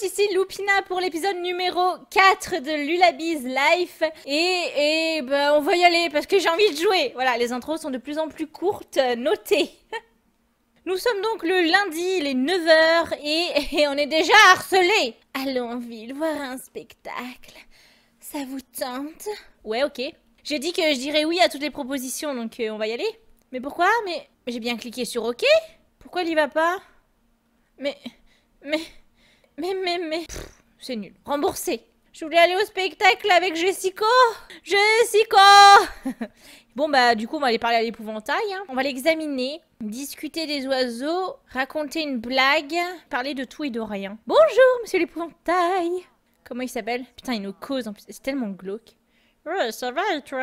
les ici Lupina pour l'épisode numéro 4 de Lulabiz Life. Et, et bah, on va y aller parce que j'ai envie de jouer. Voilà, les intros sont de plus en plus courtes, euh, notez. Nous sommes donc le lundi, les est 9h et, on est déjà harcelés. Allons en ville voir un spectacle. Ça vous tente Ouais, ok. J'ai dit que je dirais oui à toutes les propositions, donc euh, on va y aller. Mais pourquoi Mais j'ai bien cliqué sur OK. Pourquoi il y va pas Mais... Mais... Mais, mais, mais. C'est nul. Remboursé. Je voulais aller au spectacle avec Jessica Jessica Bon bah du coup on va aller parler à l'épouvantail, hein. on va l'examiner, discuter des oiseaux, raconter une blague, parler de tout et de rien. Bonjour monsieur l'épouvantail Comment il s'appelle Putain il nous cause en plus, c'est tellement glauque. ça va être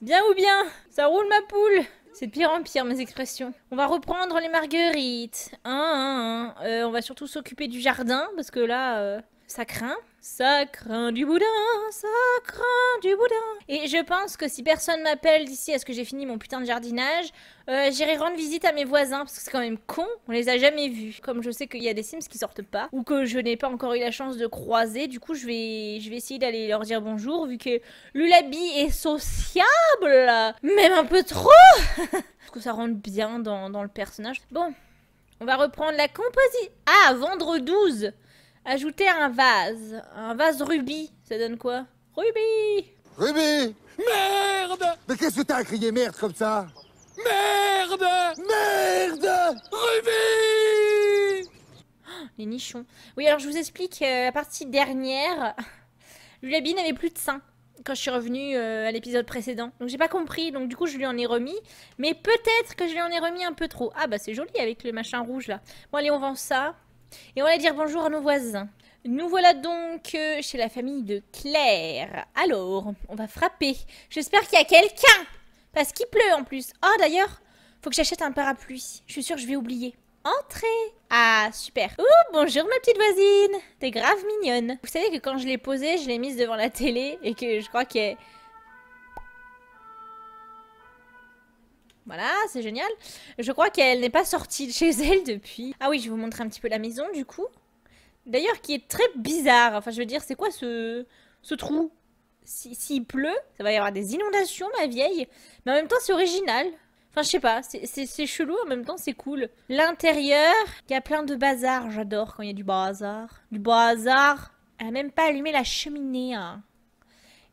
Bien ou bien Ça roule ma poule c'est de pire en pire, mes expressions. On va reprendre les marguerites. Hein, hein, hein. Euh, on va surtout s'occuper du jardin, parce que là... Euh, ça craint. Ça craint du boudin, ça craint du boudin. Et je pense que si personne m'appelle d'ici à ce que j'ai fini mon putain de jardinage, euh, j'irai rendre visite à mes voisins parce que c'est quand même con, on les a jamais vus. Comme je sais qu'il y a des Sims qui sortent pas ou que je n'ai pas encore eu la chance de croiser, du coup je vais, je vais essayer d'aller leur dire bonjour vu que Lulabi est sociable, même un peu trop. parce que ça rentre bien dans, le personnage. Bon, on va reprendre la composition. Ah, vendredi 12 Ajouter un vase. Un vase rubis, ça donne quoi Rubis Rubis Merde Mais qu'est-ce que t'as à crier merde comme ça Merde Merde Rubis oh, Les nichons. Oui, alors je vous explique, euh, la partie dernière, Lulabi n'avait plus de sein quand je suis revenue euh, à l'épisode précédent. Donc j'ai pas compris, donc du coup je lui en ai remis. Mais peut-être que je lui en ai remis un peu trop. Ah bah c'est joli avec le machin rouge là. Bon allez, on vend ça. Et on va dire bonjour à nos voisins. Nous voilà donc euh, chez la famille de Claire. Alors, on va frapper. J'espère qu'il y a quelqu'un Parce qu'il pleut en plus. Oh d'ailleurs, faut que j'achète un parapluie. Je suis sûre que je vais oublier. Entrez Ah, super Oh, bonjour ma petite voisine T'es grave mignonne. Vous savez que quand je l'ai posée, je l'ai mise devant la télé et que je crois qu'elle Voilà, c'est génial. Je crois qu'elle n'est pas sortie de chez elle depuis. Ah oui, je vais vous montrer un petit peu la maison du coup. D'ailleurs, qui est très bizarre. Enfin, je veux dire, c'est quoi ce, ce trou S'il pleut, ça va y avoir des inondations, ma vieille. Mais en même temps, c'est original. Enfin, je sais pas, c'est chelou, en même temps, c'est cool. L'intérieur, il y a plein de bazar. J'adore quand il y a du bazar. Du bazar. Elle a même pas allumé la cheminée. Hein.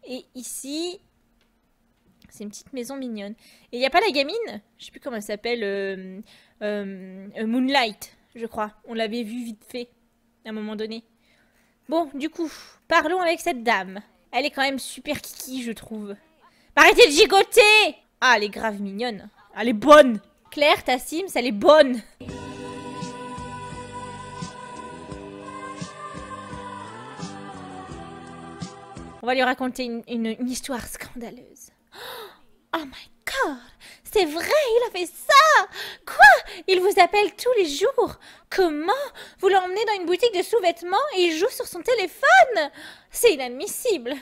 Et ici, c'est une petite maison mignonne. Et il n'y a pas la gamine Je sais plus comment elle s'appelle. Euh, euh, euh, Moonlight, je crois. On l'avait vue vite fait, à un moment donné. Bon, du coup, parlons avec cette dame. Elle est quand même super kiki, je trouve. Arrêtez de gigoter Ah, elle est grave mignonne. Elle est bonne Claire, ta Sims, elle est bonne On va lui raconter une histoire scandaleuse. Oh my god C'est vrai, il a fait ça Quoi Il vous appelle tous les jours Comment Vous l'emmenez dans une boutique de sous-vêtements et il joue sur son téléphone C'est inadmissible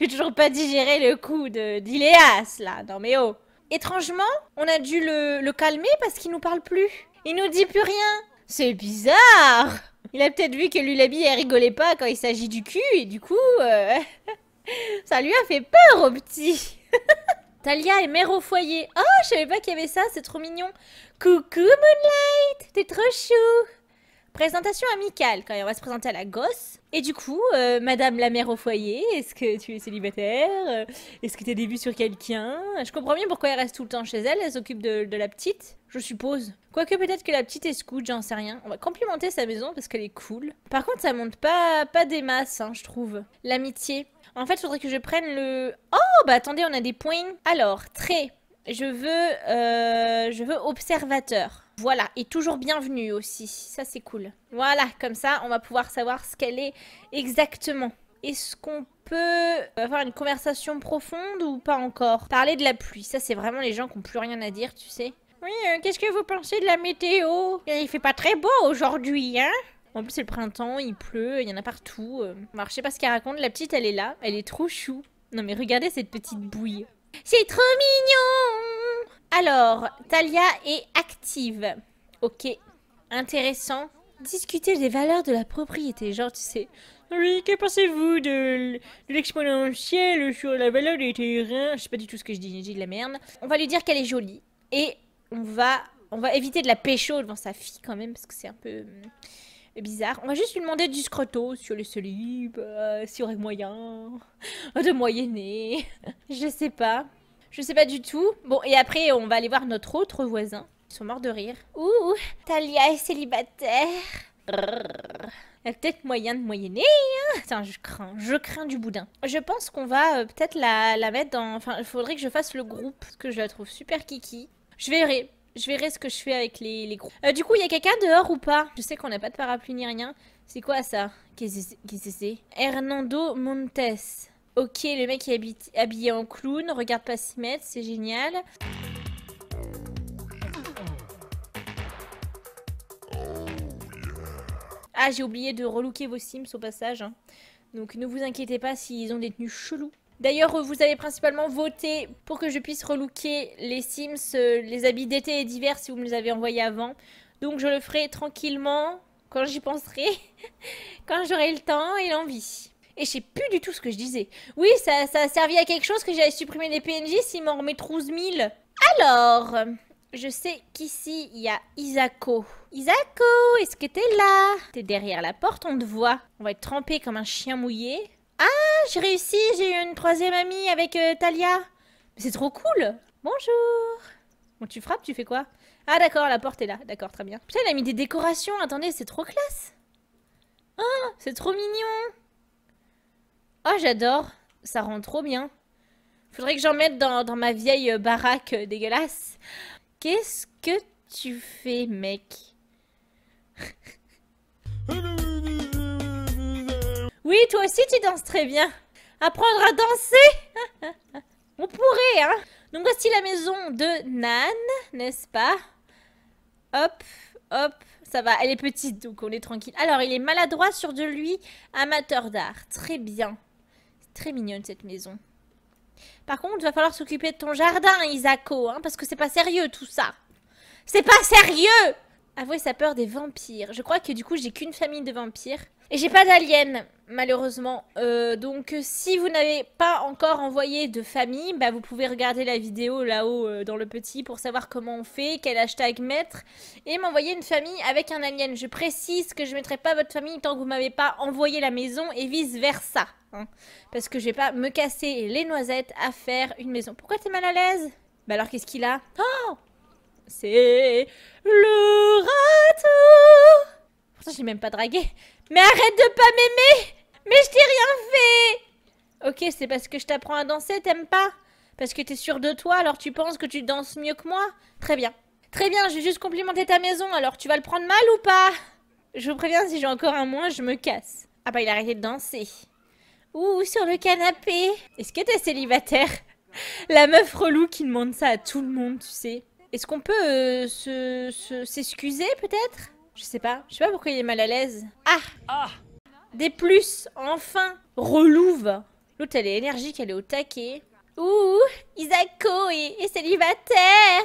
J'ai toujours pas digéré le coup de d'Iléas, là, dans mes hauts Étrangement, on a dû le, le calmer parce qu'il nous parle plus. Il nous dit plus rien C'est bizarre Il a peut-être vu que Lulabi, elle rigolait pas quand il s'agit du cul, et du coup... Euh, ça lui a fait peur au petit Talia est mère au foyer. Oh, je savais pas qu'il y avait ça, c'est trop mignon. Coucou Moonlight, t'es trop chou. Présentation amicale, quand même. on va se présenter à la gosse. Et du coup, euh, madame la mère au foyer, est-ce que tu es célibataire Est-ce que t'es des sur quelqu'un Je comprends bien pourquoi elle reste tout le temps chez elle, elle s'occupe de, la petite, je suppose. Quoique peut-être que la petite est scout, j'en sais rien. On va complimenter sa maison parce qu'elle est cool. Par contre, ça monte pas, pas des masses, hein, je trouve. L'amitié. En fait, il faudrait que je prenne le... Oh, bah attendez, on a des points. Alors, très. Je veux, euh, je veux observateur. Voilà, et toujours bienvenue aussi. Ça, c'est cool. Voilà, comme ça, on va pouvoir savoir ce qu'elle est exactement. Est-ce qu'on peut avoir une conversation profonde ou pas encore Parler de la pluie, ça, c'est vraiment les gens qui n'ont plus rien à dire, tu sais. Oui, euh, qu'est-ce que vous pensez de la météo Il fait pas très beau aujourd'hui, hein en plus, c'est le printemps, il pleut, il y en a partout. Euh. Alors, je sais pas ce qu'elle raconte, la petite, elle est là, elle est trop chou. Non mais regardez cette petite bouille. C'est trop mignon Alors, Talia est active. Ok, intéressant. Discuter des valeurs de la propriété, genre tu sais... Oui, que pensez-vous de l'exponentiel sur la valeur des terrains Je sais pas du tout ce que je dis, j'ai de la merde. On va lui dire qu'elle est jolie. Et on va, on va éviter de la pécho devant sa fille quand même, parce que c'est un peu... Hmm, bizarre. On va juste lui demander du scroto sur le célib, euh, si sur aurait moyen euh, de moyenné, je sais pas. Je sais pas du tout. Bon, et après, on va aller voir notre autre voisin. Ils sont morts de rire. Ouh, Talia est célibataire. Il y a peut-être moyen de moyenner. Hein je crains, je crains du boudin. Je pense qu'on va euh, peut-être la, la, mettre dans... Enfin, il faudrait que je fasse le groupe, parce que je la trouve super kiki. Je verrai. Je verrai ce que je fais avec les, les gros. Euh, du coup, il y a quelqu'un dehors ou pas Je sais qu'on n'a pas de parapluie ni rien. C'est quoi ça Qu'est-ce que c'est Hernando Montes. Ok, le mec est habillé en clown, regarde pas s'y mettre, c'est génial. Ah, j'ai oublié de relooker vos Sims au passage. Hein. Donc ne vous inquiétez pas s'ils ont des tenues cheloues. D'ailleurs, vous avez principalement voté pour que je puisse relooker les Sims, euh, les habits d'été et d'hiver si vous me les avez envoyés avant. Donc je le ferai tranquillement, quand j'y penserai, quand j'aurai le temps et l'envie. Et je sais plus du tout ce que je disais. Oui, ça, ça a servi à quelque chose que j'avais supprimé des PNJ si m'en remettent 12 000. Alors, je sais qu'ici, il y a Isako. Isako, est-ce que t'es là T'es derrière la porte, on te voit. On va être trempé comme un chien mouillé. Ah, j'ai réussi, j'ai eu une troisième amie avec euh, Talia. C'est trop cool. Bonjour. Bon, tu frappes, tu fais quoi Ah d'accord, la porte est là. D'accord, très bien. Putain, elle a mis des décorations. Attendez, c'est trop classe. Ah, c'est trop mignon. oh, j'adore. Ça rend trop bien. Faudrait que j'en mette dans, dans, ma vieille euh, baraque euh, dégueulasse. Qu'est-ce que tu fais, mec oui, toi aussi tu danses très bien. Apprendre à danser On pourrait, hein Donc voici la maison de Nan, n'est-ce pas Hop, hop, ça va, elle est petite, donc on est tranquille. Alors, il est maladroit sur de lui, amateur d'art. Très bien. très mignonne cette maison. Par contre, il va falloir s'occuper de ton jardin, Isako, hein, parce que c'est pas sérieux tout ça. C'est pas sérieux avouer sa peur des vampires. Je crois que du coup, j'ai qu'une famille de vampires. Et j'ai pas d'aliens, malheureusement. Euh, donc, si vous n'avez pas encore envoyé de famille, bah, vous pouvez regarder la vidéo là-haut euh, dans le petit pour savoir comment on fait, quel hashtag mettre, et m'envoyer une famille avec un alien. Je précise que je ne mettrai pas votre famille tant que vous m'avez pas envoyé la maison et vice-versa. Hein. parce que je vais pas me casser les noisettes à faire une maison. Pourquoi t'es mal à l'aise Bah alors, qu'est-ce qu'il a Oh c'est le râteau. Pourtant, j'ai même pas dragué. Mais arrête de pas m'aimer Mais je t'ai rien fait Ok, c'est parce que je t'apprends à danser, t'aimes pas Parce que t'es sûre de toi, alors tu penses que tu danses mieux que moi Très bien. Très bien, j'ai juste complimenté ta maison, alors tu vas le prendre mal ou pas Je vous préviens, si j'ai encore un moins, je me casse. Ah bah, il a arrêté de danser. Ouh, sur le canapé Est-ce que t'es célibataire La meuf relou qui demande ça à tout le monde, tu sais. Est-ce qu'on peut euh, s'excuser peut-être Je sais pas. Je sais pas pourquoi il est mal à l'aise. Ah, ah Des plus Enfin Relouve L'autre, elle est énergique, elle est au taquet. Ouh Isako est, est célibataire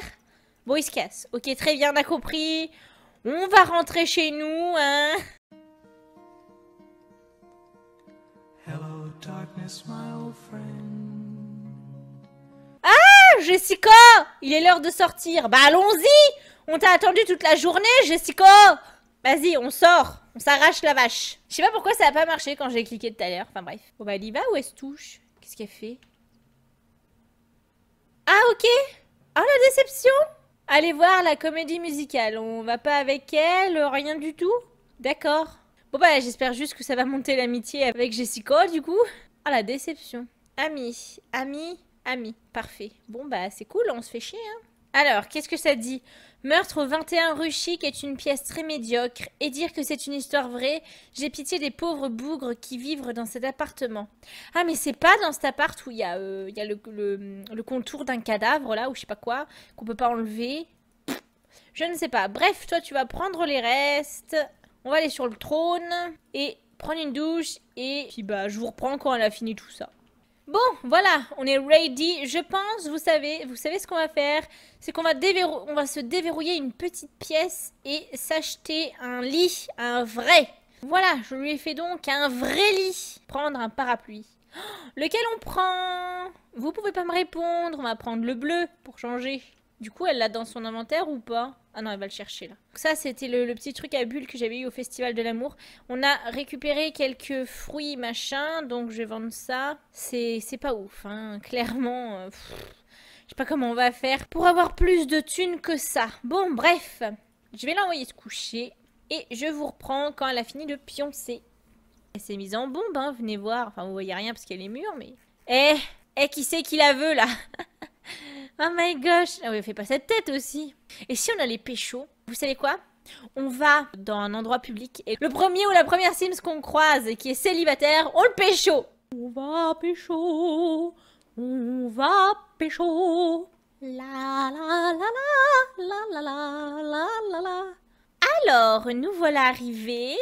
Bon, il se casse. Ok, très bien, on a compris. On va rentrer chez nous, hein Hello, darkness, my old friend. Jessica Il est l'heure de sortir. Bah allons-y On t'a attendu toute la journée, Jessica Vas-y, on sort On s'arrache la vache. Je sais pas pourquoi ça a pas marché quand j'ai cliqué tout à l'heure. Enfin bref. Bon bah elle y va ou elle se touche Qu'est-ce qu'elle fait Ah ok Oh la déception Allez voir la comédie musicale. On va pas avec elle, rien du tout D'accord. Bon bah j'espère juste que ça va monter l'amitié avec Jessica du coup. Oh la déception. Ami, ami, Ami, parfait. Bon bah c'est cool, on se fait chier hein. Alors, qu'est-ce que ça dit Meurtre au 21 rue Chic est une pièce très médiocre, et dire que c'est une histoire vraie, j'ai pitié des pauvres bougres qui vivent dans cet appartement. Ah, mais c'est pas dans cet appart où il y, a, euh, le, contour d'un cadavre, là, ou je sais pas quoi, qu'on peut pas enlever. je ne sais pas. Bref, toi, tu vas prendre les restes, on va aller sur le trône, et prendre une douche, et puis bah, je vous reprends quand elle a fini tout ça. Bon, voilà, on est ready. Je pense, vous savez, vous savez ce qu'on va faire, c'est qu'on va va se déverrouiller une petite pièce et s'acheter un lit, un vrai. Voilà, je lui ai fait donc un vrai lit. Prendre un parapluie. Oh, lequel on prend Vous pouvez pas me répondre, on va prendre le bleu pour changer. Du coup, elle l'a dans son inventaire ou pas Ah non, elle va le chercher là. ça, c'était le, petit truc à bulles que j'avais eu au Festival de l'Amour. On a récupéré quelques fruits, machin, donc je vais vendre ça. C'est pas ouf, hein. clairement. Euh, je sais pas comment on va faire pour avoir plus de thunes que ça. Bon, bref. Je vais l'envoyer se coucher et je vous reprends quand elle a fini de pioncer. Elle s'est mise en bombe, hein, venez voir. Enfin, vous voyez rien parce qu'elle est mûre, mais... Eh Eh, qui c'est qui la veut, là Oh my gosh Ah oui, fais pas cette tête aussi Et si on allait pécho, vous savez quoi on va dans un endroit public et le premier ou la première Sims qu'on croise et qui est célibataire, on le pécho On va pécho On va pécho La la la la la la la la la la Alors, nous voilà arrivés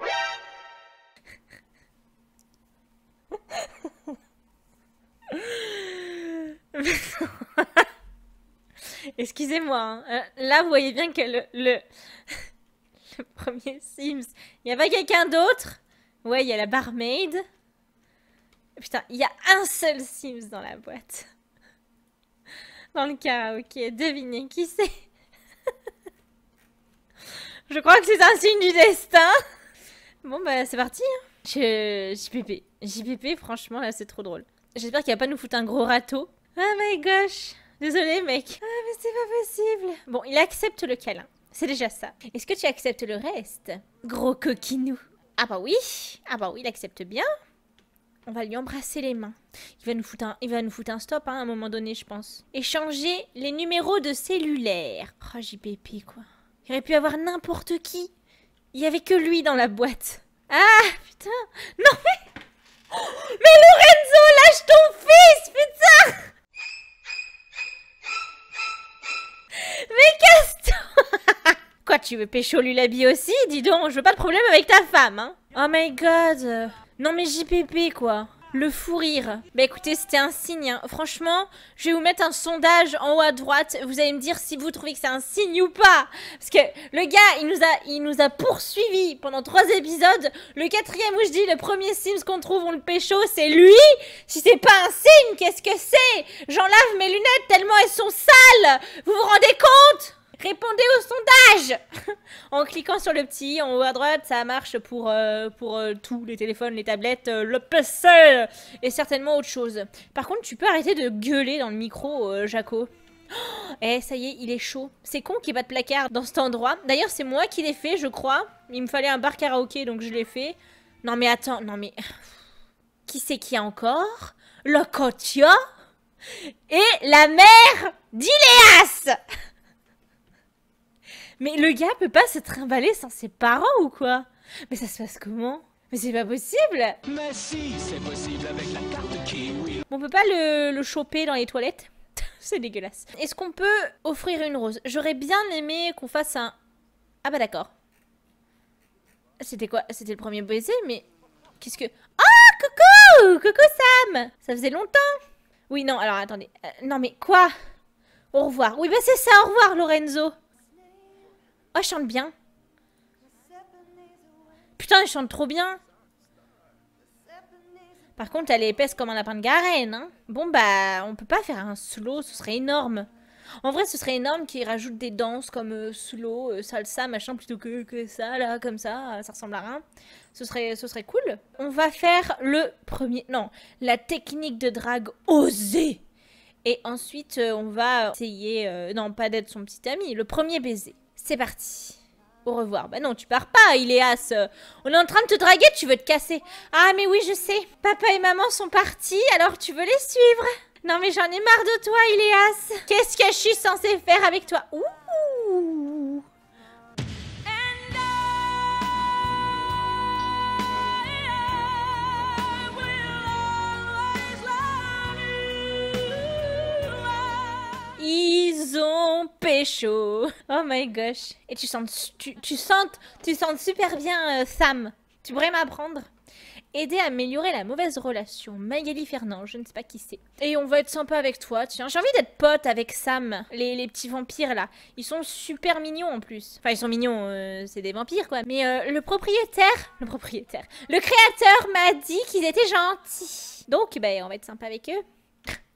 Excusez-moi, hein. euh, là vous voyez bien que le, premier Sims, il n'y a pas quelqu'un d'autre Ouais, il y a la barmaid. Putain, il y a un seul Sims dans la boîte. Dans le cas ok devinez qui c'est Je crois que c'est un signe du destin. Bon bah c'est parti. Hein. JPP. JPP, franchement là c'est trop drôle. J'espère qu'il va pas nous foutre un gros râteau. Oh ah, my gosh Désolé mec. Ah mais c'est pas possible. Bon, il accepte le câlin. C'est déjà ça. Est-ce que tu acceptes le reste Gros coquinou. Ah bah oui. Ah bah oui, il accepte bien. On va lui embrasser les mains. Il va nous foutre un, va nous foutre un stop hein, à un moment donné, je pense. Échanger les numéros de cellulaire. Oh, JPP, quoi. Il aurait pu avoir n'importe qui. Il y avait que lui dans la boîte. Ah, putain. Non, mais... Mais Lorenzo, lâche ton fils, putain Mais casse-toi Quoi, tu veux pécho Lulabi aussi Dis donc, je veux pas de problème avec ta femme, hein Oh my god Non mais JPP, quoi le fou rire. Bah écoutez, c'était un signe. Hein. Franchement, je vais vous mettre un sondage en haut à droite. Vous allez me dire si vous trouvez que c'est un signe ou pas. Parce que le gars, il nous a, il nous a poursuivi pendant trois épisodes. Le quatrième où je dis le premier Sims qu'on trouve, on le pécho, c'est lui. Si c'est pas un signe, qu'est-ce que c'est lave mes lunettes tellement elles sont sales. Vous vous rendez compte Répondez au sondage En cliquant sur le petit en haut à droite, ça marche pour, euh, pour euh, tous les téléphones, les tablettes, euh, le PC et certainement autre chose. Par contre, tu peux arrêter de gueuler dans le micro, Jaco. eh, ça y est, il est chaud. C'est con qu'il n'y ait pas de placard dans cet endroit. D'ailleurs, c'est moi qui l'ai fait, je crois. Il me fallait un bar karaoké, donc je l'ai fait. Non mais attends, non mais... Qui c'est qui a encore Le Cotia et la mère d'Iléas Mais le gars peut pas se trimballer sans ses parents ou quoi Mais ça se passe comment mais c'est pas possible Mais si, c'est possible avec la carte Kiwi. On peut pas le, le choper dans les toilettes C'est dégueulasse. Est-ce qu'on peut offrir une rose J'aurais bien aimé qu'on fasse un... Ah bah d'accord. C'était quoi C'était le premier baiser, mais... Qu'est-ce que... oh, coucou Coucou Sam Ça faisait longtemps Oui, non, alors attendez. Euh, non mais quoi Au revoir. Oui, bah c'est ça, au revoir Lorenzo Oh, elle chante bien. Putain, elle chante trop bien. Par contre, elle est épaisse comme un lapin de garenne. Hein. Bon, bah, on peut pas faire un slow, ce serait énorme. En vrai, ce serait énorme qu'ils rajoute des danses comme euh, slow, euh, salsa, machin, plutôt que, que ça, là, comme ça, euh, ça ressemble à rien. Ce serait, ce serait cool. On va faire le premier... Non, la technique de drague osée. Et ensuite, on va essayer... non, pas d'être son petit ami, le premier baiser. C'est parti. Au revoir. Bah non, tu pars pas, Iléas. On est en train de te draguer, tu veux te casser. Ah, mais oui, je sais. Papa et maman sont partis, alors tu veux les suivre. Non, mais j'en ai marre de toi, Iléas. Qu'est-ce que je suis censée faire avec toi Ouh pécho. Oh my gosh. Et tu sens, tu, sens, tu sens super bien euh, Sam. Tu pourrais m'apprendre Aider à améliorer la mauvaise relation. Magali Fernand, je ne sais pas qui c'est. Et on va être sympa avec toi, tiens. J'ai envie d'être pote avec Sam, les, petits vampires là. Ils sont super mignons en plus. Enfin, ils sont mignons, euh, c'est des vampires quoi. Mais euh, le propriétaire, le propriétaire, le créateur m'a dit qu'ils étaient gentils. Donc, ben, on va être sympa avec eux.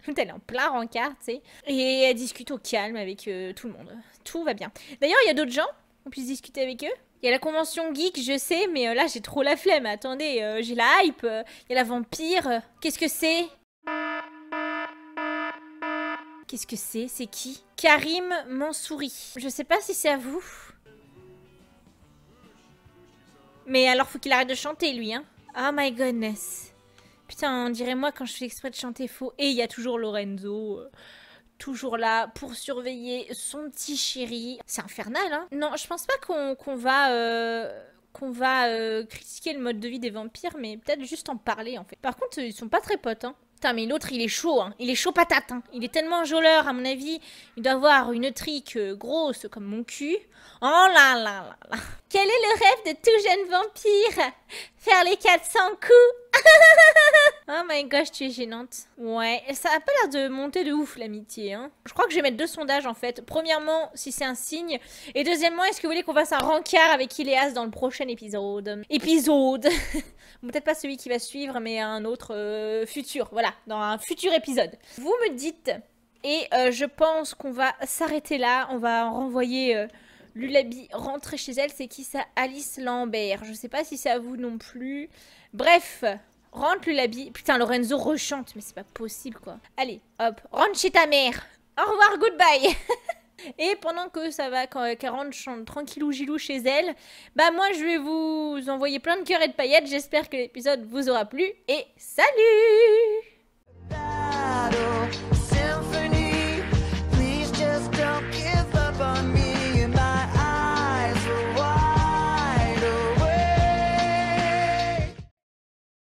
Elle est en plein rencard, tu sais. Et elle discute au calme avec euh, tout le monde. Tout va bien. D'ailleurs, il y a d'autres gens. On puisse discuter avec eux. Il y a la convention geek, je sais, mais euh, là, j'ai trop la flemme. Attendez, euh, j'ai la hype. Il y a la vampire. Qu'est-ce que c'est Qu'est-ce que c'est C'est qui Karim Mansouri. Je sais pas si c'est à vous. Mais alors, faut qu'il arrête de chanter, lui, hein. Oh my goodness. Putain, on moi quand je fais exprès de chanter faux. Et il y a toujours Lorenzo, euh, toujours là pour surveiller son petit chéri. C'est infernal, hein Non, je pense pas qu'on va... qu'on va euh, euh, critiquer le mode de vie des vampires, mais peut-être juste en parler en fait. Par contre, ils sont pas très potes, hein. Putain, mais l'autre, il est chaud, hein. Il est chaud patate, hein. Il est tellement jôleur, à mon avis. Il doit avoir une trique grosse comme mon cul. Oh là là là là. Quel est le rêve de tout jeune vampire Faire les 400 coups Oh my gosh, tu es gênante. Ouais, ça a pas l'air de monter de ouf l'amitié. Hein. Je crois que je vais mettre deux sondages en fait. Premièrement, si c'est un signe. Et deuxièmement, est-ce que vous voulez qu'on fasse un rancard avec Ileas dans le prochain épisode Épisode Peut-être pas celui qui va suivre, mais un autre euh, futur. Voilà, dans un futur épisode. Vous me dites. Et euh, je pense qu'on va s'arrêter là. On va renvoyer. Euh, Lulabi rentrer chez elle, c'est qui ça Alice Lambert. Je sais pas si c'est à vous non plus. Bref, Rentre le labi. Putain, Lorenzo rechante, mais c'est pas possible quoi. Allez, hop, rentre chez ta mère. Au revoir, goodbye. Et pendant que ça va, quand euh, rentre chante tranquillou gilou chez elle, bah moi je vais vous envoyer plein de cœurs et de paillettes. J'espère que l'épisode vous aura plu et salut!